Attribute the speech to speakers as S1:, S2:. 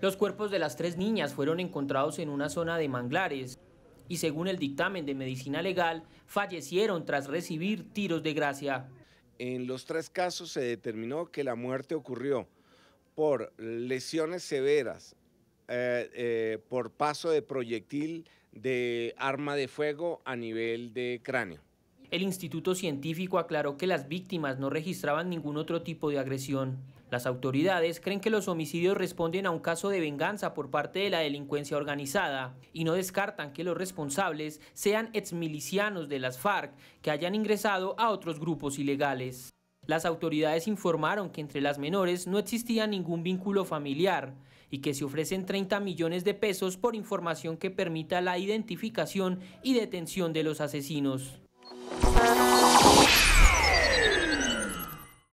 S1: Los cuerpos de las tres niñas fueron encontrados en una zona de manglares y según el dictamen de medicina legal, fallecieron tras recibir tiros de gracia.
S2: En los tres casos se determinó que la muerte ocurrió por lesiones severas, eh, eh, por paso de proyectil de arma de fuego a nivel de cráneo.
S1: El Instituto Científico aclaró que las víctimas no registraban ningún otro tipo de agresión. Las autoridades creen que los homicidios responden a un caso de venganza por parte de la delincuencia organizada y no descartan que los responsables sean exmilicianos de las FARC que hayan ingresado a otros grupos ilegales. Las autoridades informaron que entre las menores no existía ningún vínculo familiar y que se ofrecen 30 millones de pesos por información que permita la identificación y detención de los asesinos.